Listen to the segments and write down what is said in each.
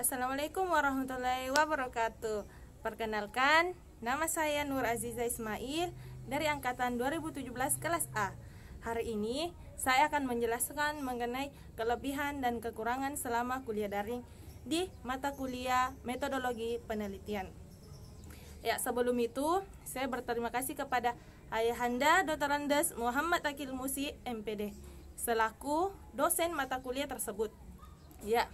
Assalamualaikum warahmatullahi wabarakatuh Perkenalkan, nama saya Nur Aziza Ismail dari Angkatan 2017 kelas A Hari ini, saya akan menjelaskan mengenai kelebihan dan kekurangan selama kuliah daring di mata kuliah metodologi penelitian Ya, sebelum itu, saya berterima kasih kepada Ayahanda Dr. Andes Muhammad Akil Musi, MPD, selaku dosen mata kuliah tersebut. Ya,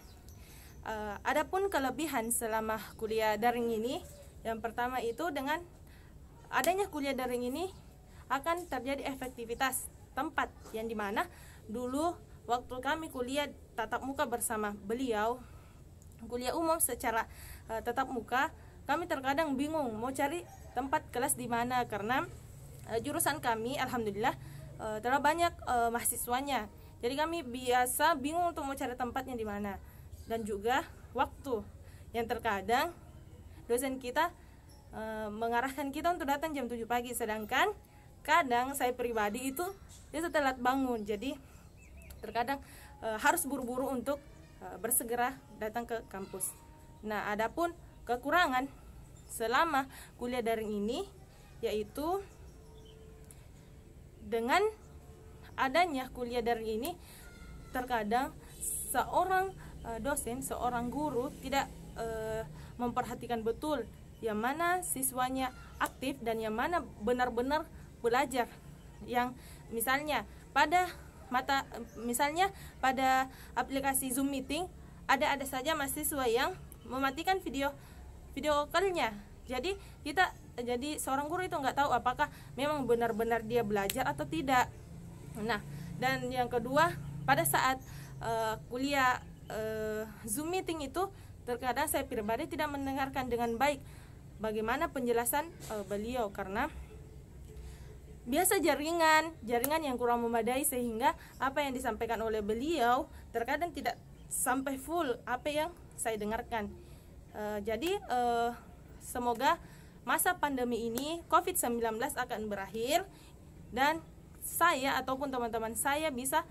Uh, adapun kelebihan selama kuliah daring ini, yang pertama itu dengan adanya kuliah daring ini akan terjadi efektivitas tempat yang dimana dulu waktu kami kuliah tatap muka bersama beliau kuliah umum secara uh, tatap muka kami terkadang bingung mau cari tempat kelas di mana karena uh, jurusan kami alhamdulillah uh, terlalu banyak uh, mahasiswanya jadi kami biasa bingung untuk mau cari tempatnya di mana dan juga waktu yang terkadang dosen kita e, mengarahkan kita untuk datang jam 7 pagi sedangkan kadang saya pribadi itu dia telat bangun jadi terkadang e, harus buru-buru untuk e, bersegera datang ke kampus nah adapun kekurangan selama kuliah daring ini yaitu dengan adanya kuliah daring ini terkadang seorang Eh, dosen, seorang guru tidak uh, memperhatikan betul yang mana siswanya aktif dan yang mana benar-benar belajar. Yang misalnya pada mata misalnya pada aplikasi Zoom meeting ada ada saja mahasiswa yang mematikan video video callnya jadi kita jadi seorang guru itu nggak tahu apakah memang benar-benar dia belajar atau tidak nah dan yang kedua pada saat uh, kuliah uh, Zoom meeting itu terkadang saya pribadi tidak mendengarkan dengan baik bagaimana penjelasan uh, beliau karena biasa jaringan jaringan yang kurang memadai sehingga apa yang disampaikan oleh beliau terkadang tidak sampai full apa yang saya dengarkan uh, jadi uh, semoga masa pandemi ini COVID-19 akan berakhir dan saya ataupun teman-teman saya bisa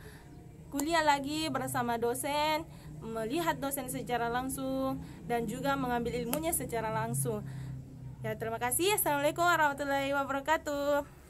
kuliah lagi bersama dosen melihat dosen secara langsung dan juga mengambil ilmunya secara langsung. Ya, terima kasih. Assalamualaikum warahmatullahi wabarakatuh.